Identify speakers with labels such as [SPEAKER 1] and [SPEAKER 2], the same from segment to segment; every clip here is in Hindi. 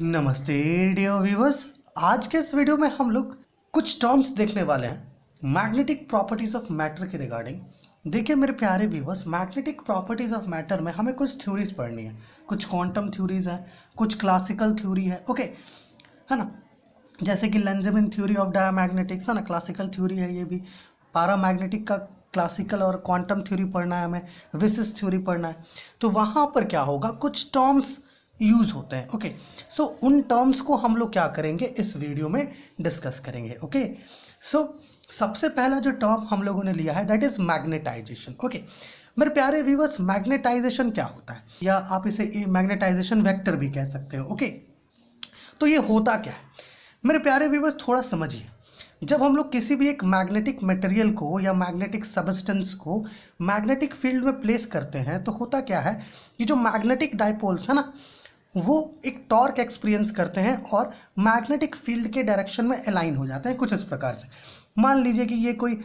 [SPEAKER 1] नमस्ते डियर व्यूवर्स आज के इस वीडियो में हम लोग कुछ टर्म्स देखने वाले हैं मैग्नेटिक प्रॉपर्टीज ऑफ मैटर के रिगार्डिंग देखिए मेरे प्यारे viewers magnetic properties of matter में हमें कुछ थ्योरीज पढ़नी है कुछ क्वांटम थ्योरीज हैं कुछ क्लासिकल थ्योरी है ओके है ना जैसे कि लेंजेबिन थ्योरी ऑफ डायमैग्नेटिक्स है ना क्लासिकल थ्योरी है ये भी पारा मैग्नेटिक का क्लासिकल और क्वांटम थ्योरी पढ़ना है हमें विसिस थ्योरी पढ़ना है तो वहाँ पर क्या होगा कुछ टर्म्स यूज़ होते हैं ओके सो उन टर्म्स को हम लोग क्या करेंगे इस वीडियो में डिस्कस करेंगे ओके सो सबसे पहला जो टर्म हम लोगों ने लिया है दैट इज़ मैग्नेटाइजेशन ओके मेरे प्यारे व्यूवर्स मैग्नेटाइजेशन क्या होता है या आप इसे मैग्नेटाइजेशन वेक्टर भी कह सकते हो ओके तो ये होता क्या है मेरे प्यारे व्यूवर्स थोड़ा समझिए जब हम लोग किसी भी एक मैग्नेटिक मटेरियल को या मैग्नेटिक सबस्टेंस को मैग्नेटिक फील्ड में प्लेस करते हैं तो होता क्या है ये जो मैग्नेटिक डायपोल्स है ना वो एक टॉर्क एक्सपीरियंस करते हैं और मैग्नेटिक फील्ड के डायरेक्शन में अलाइन हो जाते हैं कुछ इस प्रकार से मान लीजिए कि ये कोई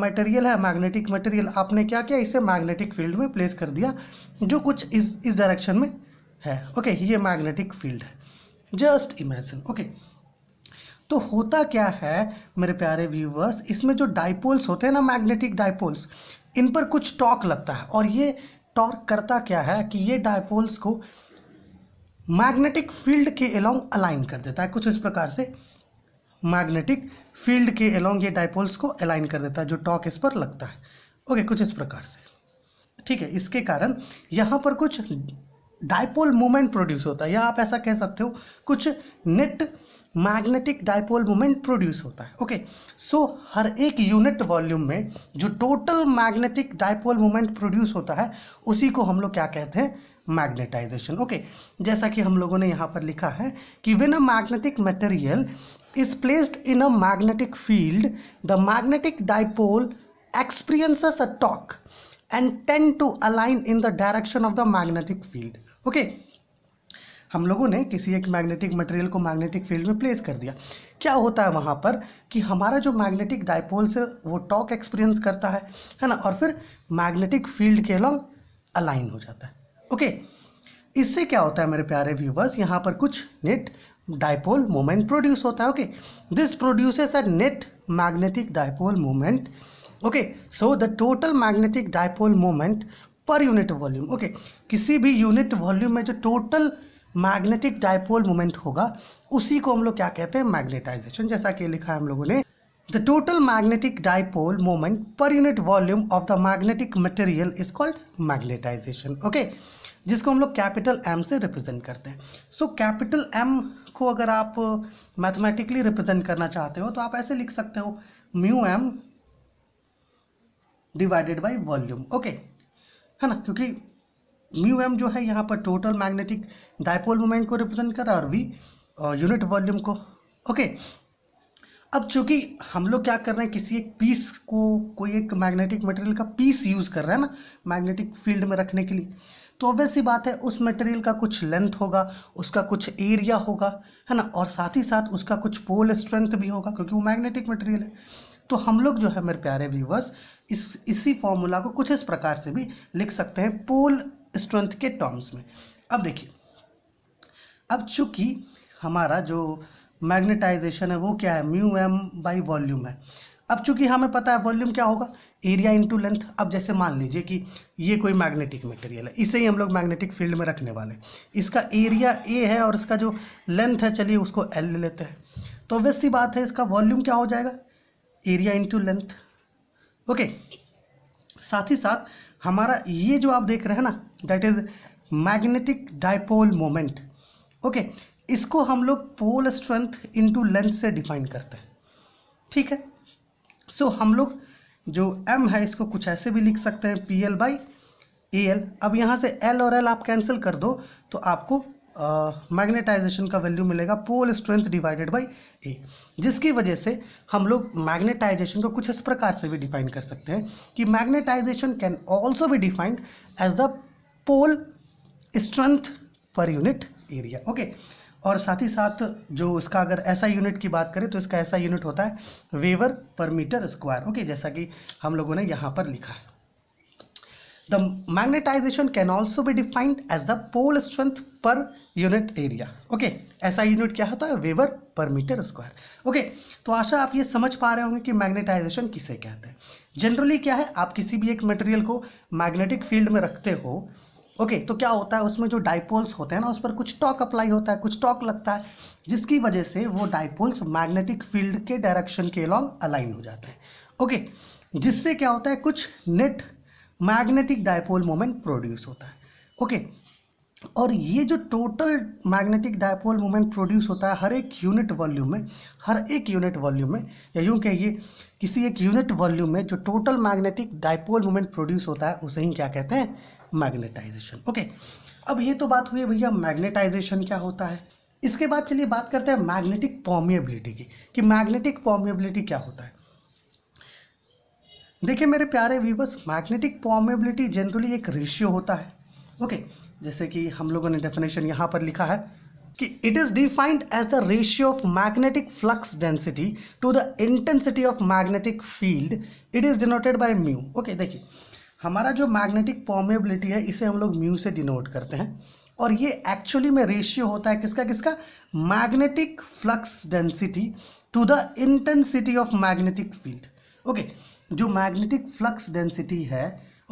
[SPEAKER 1] मटेरियल है मैग्नेटिक मटेरियल आपने क्या किया इसे मैग्नेटिक फील्ड में प्लेस कर दिया जो कुछ इस इस डायरेक्शन में है ओके okay, ये मैग्नेटिक फील्ड है जस्ट इमेजिन ओके तो होता क्या है मेरे प्यारे व्यूवर्स इसमें जो डाइपोल्स होते हैं ना मैग्नेटिक डाइपोल्स इन पर कुछ टॉर्क लगता है और ये टॉर्क करता क्या है कि ये डायपोल्स को मैग्नेटिक फील्ड के अलोंग अलाइन कर देता है कुछ इस प्रकार से मैग्नेटिक फील्ड के अलोंग ये डाइपोल्स को अलाइन कर देता है जो टॉक इस पर लगता है ओके कुछ इस प्रकार से ठीक है इसके कारण यहाँ पर कुछ डाइपोल मोमेंट प्रोड्यूस होता है या आप ऐसा कह सकते हो कुछ net magnetic dipole moment produce होता है ओके सो हर एक यूनिट वॉल्यूम में जो total magnetic dipole moment produce होता है उसी को हम लोग क्या कहते हैं मैग्नेटाइजेशन ओके जैसा कि हम लोगों ने यहाँ पर लिखा है कि when a magnetic material is placed in a magnetic field the magnetic dipole experiences a torque and tend to align in the direction of the magnetic field okay हम लोगों ने किसी एक मैग्नेटिक मटेरियल को मैग्नेटिक फील्ड में प्लेस कर दिया क्या होता है वहाँ पर कि हमारा जो मैग्नेटिक डायपोल से वो टॉक एक्सपीरियंस करता है है ना और फिर मैग्नेटिक फील्ड के अलॉन्ग अलाइन हो जाता है ओके इससे क्या होता है मेरे प्यारे व्यूवर्स यहाँ पर कुछ नेट डायपोल मोमेंट प्रोड्यूस होता है okay this produces a net magnetic dipole moment okay so the total magnetic dipole moment per unit volume okay किसी भी यूनिट वॉल्यूम में जो टोटल मैग्नेटिक डायपोल मोमेंट होगा उसी को हम लोग क्या कहते हैं मैग्नेटाइजेशन जैसा कि लिखा है हम लोगों ने The total magnetic dipole moment per unit volume of the magnetic material is called magnetization. Okay, जिसको हम लोग कैपिटल एम से रिप्रेजेंट करते हैं सो कैपिटल एम को अगर आप मैथमेटिकली uh, रिप्रेजेंट करना चाहते हो तो आप ऐसे लिख सकते हो mu M divided by volume okay है ना क्योंकि म्यू एम जो है यहाँ पर टोटल मैग्नेटिक डायपोल मोमेंट को रिप्रेजेंट कर रहा है और वी यूनिट वॉल्यूम को ओके okay. अब चूंकि हम लोग क्या कर रहे हैं किसी एक पीस को कोई एक मैग्नेटिक मटेरियल का पीस यूज़ कर रहे हैं ना मैग्नेटिक फील्ड में रखने के लिए तो ऑब्वियस सी बात है उस मटेरियल का कुछ लेंथ होगा उसका कुछ एरिया होगा है ना और साथ ही साथ उसका कुछ पोल स्ट्रेंथ भी होगा क्योंकि वो मैग्नेटिक मटेरियल है तो हम लोग जो है मेरे प्यारे व्यूवर्स इस इसी फॉर्मूला को कुछ इस प्रकार से भी लिख सकते हैं पोल स्ट्रेंथ के टर्म्स में अब देखिए अब चूँकि हमारा जो मैग्नेटाइजेशन है वो क्या है म्यू एम बाई वॉल्यूम है अब चूंकि हमें पता है वॉल्यूम क्या होगा एरिया इंटू लेंथ अब जैसे मान लीजिए कि ये कोई मैग्नेटिक मटेरियल है इसे ही हम लोग मैग्नेटिक फील्ड में रखने वाले इसका एरिया ए है और इसका जो लेंथ है चलिए उसको एल ले लेते हैं तो ऑब्वियस सी बात है इसका वॉल्यूम क्या हो जाएगा एरिया इंटू लेंथ ओके साथ ही साथ हमारा ये जो आप देख रहे हैं ना that is magnetic dipole moment okay इसको हम लोग पोल स्ट्रेंथ इनटू लेंथ से डिफाइन करते हैं ठीक है सो so, हम लोग जो एम है इसको कुछ ऐसे भी लिख सकते हैं P L by A L अब यहाँ से एल और एल आप कैंसिल कर दो तो आपको मैग्नेटाइजेशन uh, का वैल्यू मिलेगा pole strength divided by A जिसकी वजह से हम लोग मैग्नेटाइजेशन को कुछ इस प्रकार से भी डिफाइन कर सकते हैं कि मैग्नेटाइजेशन कैन ऑल्सो भी defined as the pole strength per unit area okay और साथ ही साथ जो इसका अगर ऐसा यूनिट की बात करें तो इसका ऐसा यूनिट होता है वेवर पर मीटर स्क्वायर ओके जैसा कि हम लोगों ने यहाँ पर लिखा है the magnetization can also be defined as the pole strength per unit area okay ऐसा यूनिट क्या होता है वेवर पर मीटर स्क्वायर ओके तो आशा आप ये समझ पा रहे होंगे कि मैग्नेटाइजेशन किसे कहते हैं जनरली क्या है आप किसी भी एक मटेरियल को मैग्नेटिक फील्ड में रखते हो ओके okay, तो क्या होता है उसमें जो डाइपोल्स होते हैं ना उस पर कुछ टॉक अप्लाई होता है कुछ टॉक लगता है जिसकी वजह से वो डाइपोल्स मैग्नेटिक फील्ड के डायरेक्शन के अलॉन्ग अलाइन हो जाते हैं ओके okay, जिससे क्या होता है कुछ net magnetic dipole moment produce होता है ओके okay, और ये जो total magnetic dipole moment produce होता है हर एक यूनिट वॉल्यूम में हर एक यूनिट वॉल्यूम में या यूँ कहिए किसी एक यूनिट वॉल्यूम में जो total magnetic dipole moment produce होता है उसे ही क्या कहते हैं मैग्नेटाइजेशन ओके अब ये तो बात हुई भैया मैग्नेटाइजेशन क्या होता है इसके बाद चलिए बात करते हैं मैग्नेटिक पॉमिएबिलिटी की कि मैग्नेटिक पॉमिएबिलिटी क्या होता है देखिए मेरे प्यारे व्यूवर्स मैग्नेटिक पॉमिएबिलिटी जनरली एक रेशियो होता है ओके okay, जैसे कि हम लोगों ने डेफिनेशन यहाँ पर लिखा है कि it is defined as the ratio of magnetic flux density to the intensity of magnetic field it is denoted by mu okay देखिए हमारा जो मैग्नेटिक पॉमेबिलिटी है इसे हम लोग म्यू से डिनोट करते हैं और ये एक्चुअली में रेशियो होता है किसका किसका magnetic flux density to the intensity of magnetic field okay जो मैग्नेटिक फ्लक्स डेंसिटी है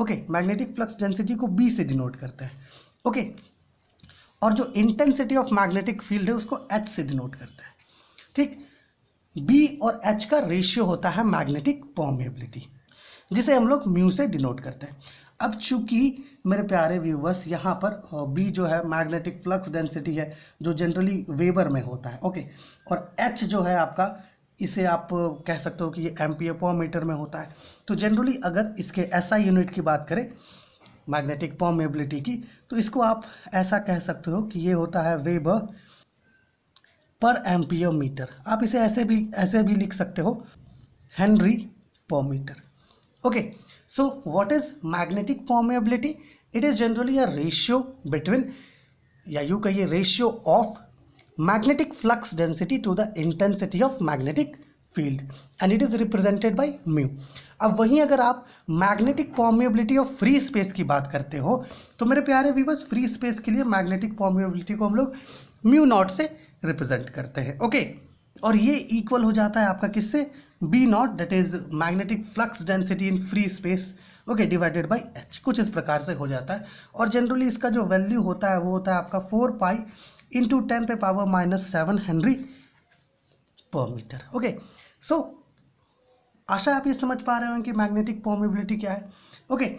[SPEAKER 1] ओके मैग्नेटिक फ्लक्स डेंसिटी को बी से डिनोट करते हैं ओके और जो इंटेंसिटी ऑफ मैग्नेटिक फील्ड है उसको एच से डिनोट करते हैं ठीक बी और एच का रेशियो होता है मैग्नेटिक पॉमेबिलिटी जिसे हम लोग म्यू से डिनोट करते हैं अब चूंकि मेरे प्यारे व्यूवर्स यहाँ पर बी जो है मैग्नेटिक फ्लक्स डेंसिटी है जो जनरली वेबर में होता है ओके और एच जो है आपका इसे आप कह सकते हो कि ये एम पी में होता है तो जनरली अगर इसके ऐसा SI यूनिट की बात करें मैग्नेटिक पॉमेबिलिटी की तो इसको आप ऐसा कह सकते हो कि ये होता है वेब पर एम्पियो मीटर आप इसे ऐसे भी ऐसे भी लिख सकते हो henry per metre okay so what is magnetic permeability it is generally a ratio between या यू कहिए ratio of magnetic flux density to the intensity of magnetic field and it is represented by mu अब वहीं अगर आप magnetic permeability of free space की बात करते हो तो मेरे प्यारे व्यूवर्स फ्री स्पेस के लिए मैग्नेटिक पॉम्यूबिलिटी को हम लोग म्यू नॉट से रिप्रेजेंट करते हैं ओके okay? और ये इक्वल हो जाता है आपका किससे B naught that is magnetic flux density in free space okay divided by H कुछ इस प्रकार से हो जाता है और जनरली इसका जो वैल्यू होता है वो होता है आपका फोर पाई इंटू टेन पे power minus seven henry per metre okay so so, आशा आप ये समझ पा रहे हो कि मैग्नेटिक पॉमेबिलिटी क्या है ओके okay,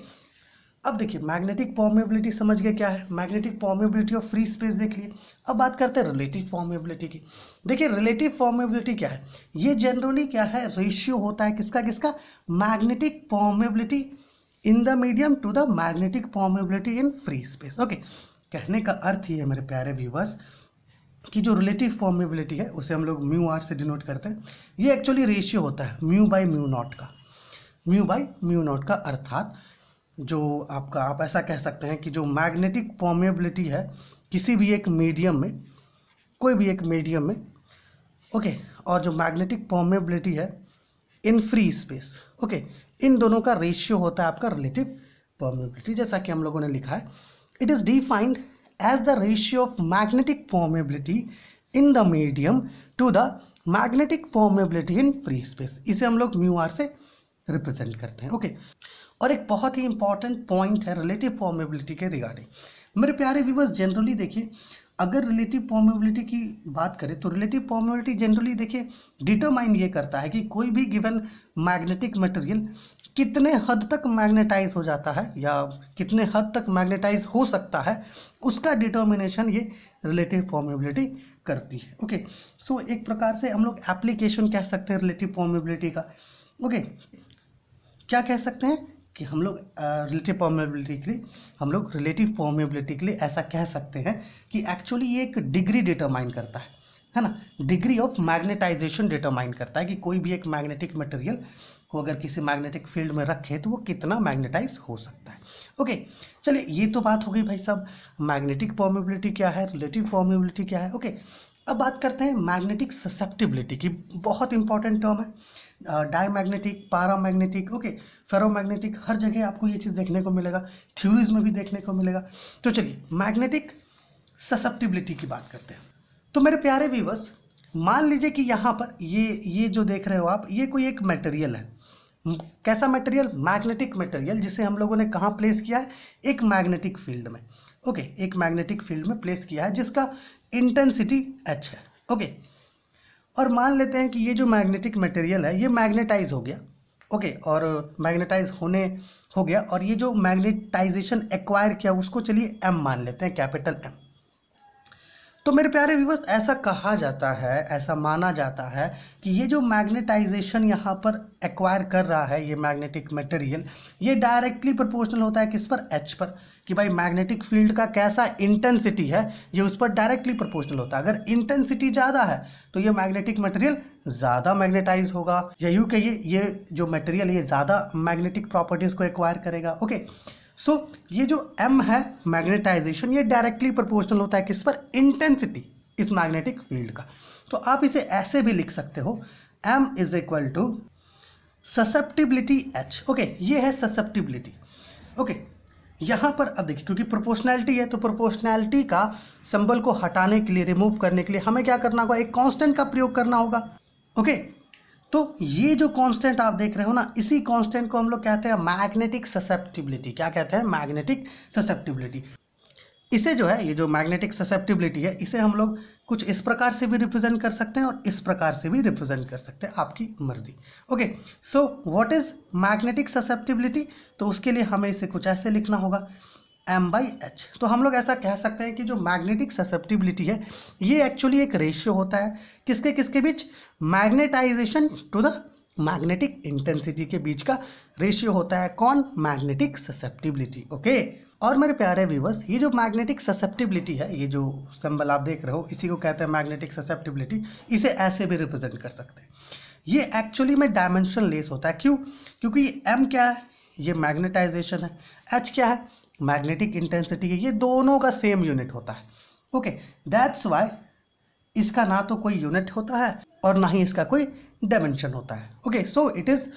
[SPEAKER 1] अब देखिए मैग्नेटिक पॉमेबिलिटी समझ गए क्या है magnetic permeability of free space देख लिए अब बात करते हैं रिलेटिव पॉमेबिलिटी की देखिए रिलेटिव पॉमेबिलिटी क्या है ये जनरली क्या है रेशियो होता है किसका किसका magnetic permeability in the medium to the magnetic permeability in free space okay कहने का अर्थ ही है मेरे प्यारे व्यूवर्स की जो रिलेटिव फॉर्मेबिलिटी है उसे हम लोग म्यू आर से डिनोट करते हैं ये एक्चुअली रेशियो होता है म्यू बाई म्यू नॉट का म्यू बाई म्यू नॉट का अर्थात जो आपका आप ऐसा कह सकते हैं कि जो मैग्नेटिक फॉर्मेबिलिटी है किसी भी एक मीडियम में कोई भी एक मीडियम में ओके और जो मैग्नेटिक फॉर्मेबिलिटी है इन फ्री स्पेस ओके इन दोनों का रेशियो होता है आपका रिलेटिव फॉर्मेबिलिटी जैसा कि हम लोगों ने लिखा है it is defined as the ratio of magnetic permeability in the medium to the magnetic permeability in free space इसे हम लोग म्यू आर से रिप्रेजेंट करते हैं ओके okay. और एक बहुत ही इंपॉर्टेंट पॉइंट है रिलेटिव फॉर्मेबिलिटी के रिगार्डिंग मेरे प्यारे व्यूवर्स जनरली देखिए अगर रिलेटिव पॉर्मेबिलिटी की बात करें तो रिलेटिव पॉर्मेबिलिटी जनरली देखिए डिटरमाइन ये करता है कि कोई भी गिवन मैग्नेटिक मटेरियल कितने हद तक मैग्नेटाइज हो जाता है या कितने हद तक मैग्नेटाइज हो सकता है उसका डिटर्मिनेशन ये रिलेटिव फॉर्मेबिलिटी करती है ओके okay. सो so, एक प्रकार से हम लोग एप्लीकेशन कह सकते हैं रिलेटिव फॉर्मेबिलिटी का ओके okay. क्या कह सकते हैं कि हम लोग रिलेटिव फॉर्मेबिलिटी के लिए हम लोग रिलेटिव फॉर्मेबिलिटी के लिए ऐसा कह सकते हैं कि एक्चुअली ये एक डिग्री डिटरमाइन करता है है ना डिग्री ऑफ मैग्नेटाइजेशन डिटरमाइन करता है कि कोई भी एक मैग्नेटिक मटेरियल को अगर किसी मैग्नेटिक फील्ड में रखे तो वो कितना मैग्नेटाइज हो सकता है ओके चलिए ये तो बात हो गई भाई साहब मैग्नेटिक फॉर्मेबिलिटी क्या है रिलेटिव पॉमिबिलिटी क्या है ओके अब बात करते हैं मैग्नेटिक ससेप्टिबिलिटी की बहुत इंपॉर्टेंट टर्म है डायमैग्नेटिक मैग्नेटिक ओके फेरोमैग्नेटिक हर जगह आपको ये चीज़ देखने को मिलेगा थ्योरीज में भी देखने को मिलेगा तो चलिए मैग्नेटिक ससेप्टिबिलिटी की बात करते हैं तो मेरे प्यारे व्यूवर्स मान लीजिए कि यहाँ पर ये ये जो देख रहे हो आप ये कोई एक मटेरियल है कैसा मटेरियल मैग्नेटिक मटेरियल जिसे हम लोगों ने कहाँ प्लेस किया है एक मैग्नेटिक फील्ड में ओके एक मैग्नेटिक फील्ड में प्लेस किया है जिसका इंटेंसिटी एच है ओके और मान लेते हैं कि ये जो मैग्नेटिक मटेरियल है ये मैग्नेटाइज हो गया ओके और मैग्नेटाइज होने हो गया और ये जो मैग्नेटाइजेशन एक्वायर किया उसको चलिए एम मान लेते हैं कैपिटल एम तो मेरे प्यारे विवर्स ऐसा कहा जाता है ऐसा माना जाता है कि ये जो मैग्नेटाइजेशन यहाँ पर एक्वायर कर रहा है ये मैग्नेटिक मटेरियल ये डायरेक्टली प्रोपोर्शनल होता है किस पर एच पर कि भाई मैग्नेटिक फील्ड का कैसा इंटेंसिटी है ये उस पर डायरेक्टली प्रोपोर्शनल होता है अगर इंटेंसिटी ज़्यादा है तो ये मैग्नेटिक मटेरियल ज़्यादा मैग्नेटाइज होगा या यूँ कहिए ये जो मटेरियल ये ज़्यादा मैग्नेटिक प्रॉपर्टीज़ को एक्वायर करेगा ओके okay. सो so, ये जो एम है मैग्नेटाइजेशन ये डायरेक्टली प्रोपोर्शनल होता है किस पर इंटेंसिटी इस मैग्नेटिक फील्ड का तो आप इसे ऐसे भी लिख सकते हो M is equal to susceptibility H okay ये है ससेप्टिबिलिटी ओके okay, यहाँ पर अब देखिए क्योंकि प्रोपोर्शनैलिटी है तो प्रोपोर्शनैलिटी का सिंबल को हटाने के लिए रिमूव करने के लिए हमें क्या करना होगा एक कांस्टेंट का प्रयोग करना होगा ओके okay? तो ये जो कांस्टेंट आप देख रहे हो ना इसी कांस्टेंट को हम लोग कहते हैं मैग्नेटिक ससेप्टिबिलिटी क्या कहते हैं मैग्नेटिक ससेप्टिबिलिटी इसे जो है ये जो मैग्नेटिक ससेप्टिबिलिटी है इसे हम लोग कुछ इस प्रकार से भी रिप्रेजेंट कर सकते हैं और इस प्रकार से भी रिप्रेजेंट कर सकते हैं आपकी मर्जी okay so what is magnetic susceptibility तो उसके लिए हमें इसे कुछ ऐसे लिखना होगा एम बाई एच तो हम लोग ऐसा कह सकते हैं कि जो मैग्नेटिक ससेप्टिबिलिटी है ये एक्चुअली एक रेशियो होता है किसके किसके बीच magnetization to the magnetic intensity के बीच का रेशियो होता है कौन मैग्नेटिक ससेप्टिबिलिटी ओके और मेरे प्यारे व्यूवर्स ये जो मैग्नेटिक ससेप्टिबिलिटी है ये जो सिंबल आप देख रहे हो इसी को कहते हैं मैग्नेटिक ससेप्टिबिलिटी इसे ऐसे भी रिप्रेजेंट कर सकते हैं ये एक्चुअली में डायमेंशन लेस होता है क्यों क्योंकि एम क्या है ये मैग्नेटाइजेशन है एच क्या है मैग्नेटिक इंटेंसिटी है ये दोनों का सेम यूनिट होता है ओके दैट्स वाई इसका ना तो कोई यूनिट होता है और ना ही इसका कोई डायमेंशन होता है okay so it is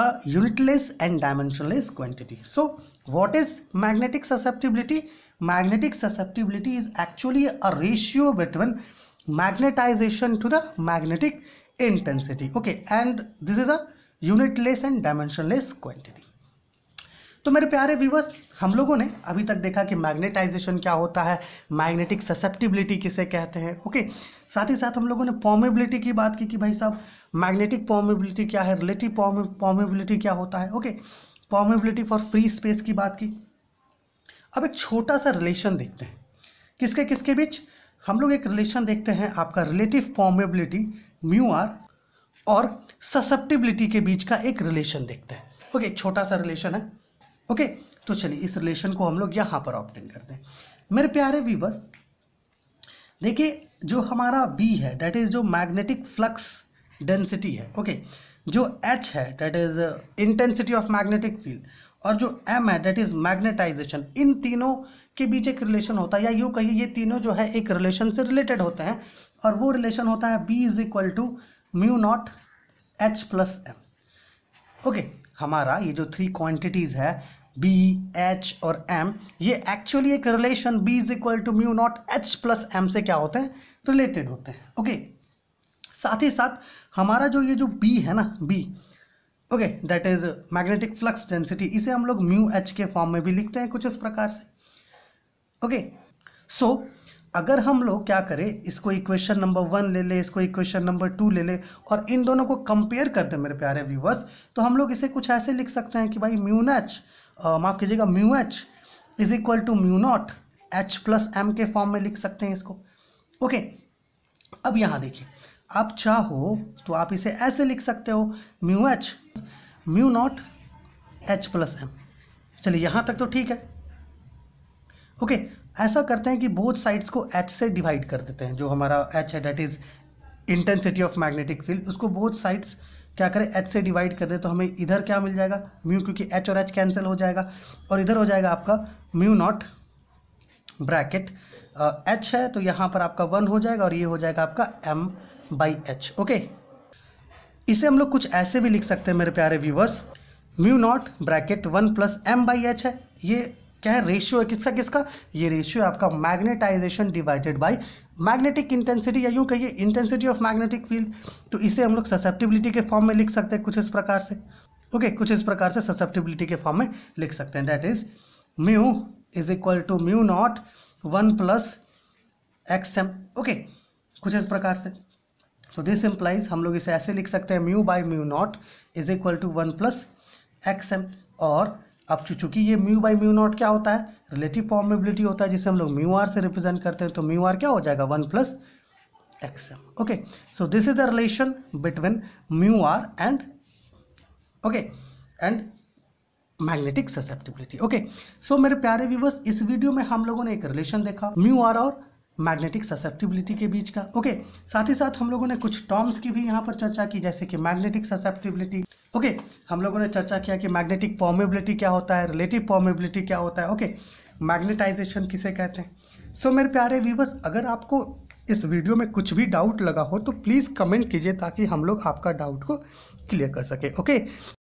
[SPEAKER 1] a unitless and dimensionless quantity so what is magnetic susceptibility magnetic susceptibility is actually a ratio between magnetization to the magnetic intensity okay and this is a unitless and dimensionless quantity तो मेरे प्यारे व्यूवर्स हम लोगों ने अभी तक देखा कि मैग्नेटाइजेशन क्या होता है मैग्नेटिक ससेप्टिबिलिटी किसे कहते हैं ओके साथ ही साथ हम लोगों ने पॉमेबिलिटी की बात की कि भाई साहब मैग्नेटिक पॉमेबिलिटी क्या है रिलेटिव पॉमेबिलिटी क्या होता है okay permeability for free space की बात की अब एक छोटा सा रिलेशन देखते हैं किसके किसके बीच हम लोग एक रिलेशन देखते हैं आपका रिलेटिव पॉमेबिलिटी म्यू आर और ससेप्टिबिलिटी के बीच का एक रिलेशन देखते हैं ओके एक छोटा सा रिलेशन है ओके तो चलिए इस रिलेशन को हम लोग यहाँ पर ऑप्टेन करते हैं मेरे प्यारे वीवर्स देखिए जो हमारा बी है डेट इज़ जो मैग्नेटिक फ्लक्स डेंसिटी है ओके जो एच है that is intensity of magnetic field और जो एम है डेट इज़ मैग्नेटाइजेशन इन तीनों के बीच एक रिलेशन होता है या यूँ कहिए ये तीनों जो है एक रिलेशन से रिलेटेड होते हैं और वो रिलेशन होता है B is equal to mu naught H plus M okay हमारा ये जो थ्री क्वांटिटीज़ है बी एच और एम ये एक्चुअली एक relation B is equal to mu naught H plus M से क्या होते हैं रिलेटेड होते हैं ओके साथ ही साथ हमारा जो ये जो बी है ना B okay that is magnetic flux density इसे हम लोग म्यू एच के फॉर्म में भी लिखते हैं कुछ इस प्रकार से ओके सो अगर हम लोग क्या करें इसको इक्वेशन नंबर वन ले ले इसको इक्वेशन नंबर टू ले ले और इन दोनों को कंपेयर कर दें मेरे प्यारे व्यूवर्स तो हम लोग इसे कुछ ऐसे लिख सकते हैं कि भाई म्यून एच माफ़ कीजिएगा mu H is equal to mu naught H plus M के फॉर्म में लिख सकते हैं इसको ओके अब यहाँ देखिए आप चाहो तो आप इसे ऐसे लिख सकते हो mu H mu naught H plus M चलिए यहाँ तक तो ठीक है ओके okay, ऐसा करते हैं कि बोथ साइड्स को एच से डिवाइड कर देते हैं जो हमारा एच है that is intensity of magnetic field उसको बोथ साइड्स क्या करें एच से डिवाइड कर दे तो हमें इधर क्या मिल जाएगा म्यू क्योंकि एच और एच कैंसिल हो जाएगा और इधर हो जाएगा आपका म्यू नॉट ब्रैकेट एच है तो यहाँ पर आपका वन हो जाएगा और ये हो जाएगा आपका एम बाई एच ओके इसे हम लोग कुछ ऐसे भी लिख सकते हैं मेरे प्यारे viewers mu naught bracket one plus M by H है ये क्या है रेशियो है किसका किसका ये रेशियो है आपका magnetization divided by magnetic intensity या यूँ कहिए इंटेंसिटी ऑफ मैग्नेटिक फील्ड तो इसे हम लोग ससेप्टिबिलिटी के फॉर्म में लिख सकते हैं कुछ इस प्रकार से ओके okay, कुछ इस प्रकार से ससेप्टिबिलिटी के फॉर्म में लिख सकते हैं that is mu is equal to mu naught one plus X M okay कुछ इस प्रकार से तो दिस इम्प्लाइज हम लोग इसे ऐसे लिख सकते हैं mu by mu naught is equal to one plus X M और अब चूंकि ये म्यू बाई म्यू नॉट क्या होता है रिलेटिव फॉर्मेबिलिटी होता है जिसे हम लोग म्यू आर से रिप्रेजेंट करते हैं तो म्यू आर क्या हो जाएगा one plus X M okay so this is the relation between mu R and okay and magnetic susceptibility okay so मेरे प्यारे व्यूवर्स इस वीडियो में हम लोगों ने एक रिलेशन देखा म्यू आर और मैग्नेटिक ससेप्टिबिलिटी के बीच का ओके साथ ही साथ हम लोगों ने कुछ टर्म्स की भी यहाँ पर चर्चा की जैसे कि मैग्नेटिक ससेप्टिबिलिटी ओके हम लोगों ने चर्चा किया कि मैग्नेटिक पॉमेबिलिटी क्या होता है रिलेटिव पॉमेबिलिटी क्या होता है ओके मैग्नेटाइजेशन किसे कहते हैं सो so, मेरे प्यारे व्यूवर्स अगर आपको इस वीडियो में कुछ भी डाउट लगा हो तो प्लीज़ कमेंट कीजिए ताकि हम लोग आपका डाउट को क्लियर कर सके ओके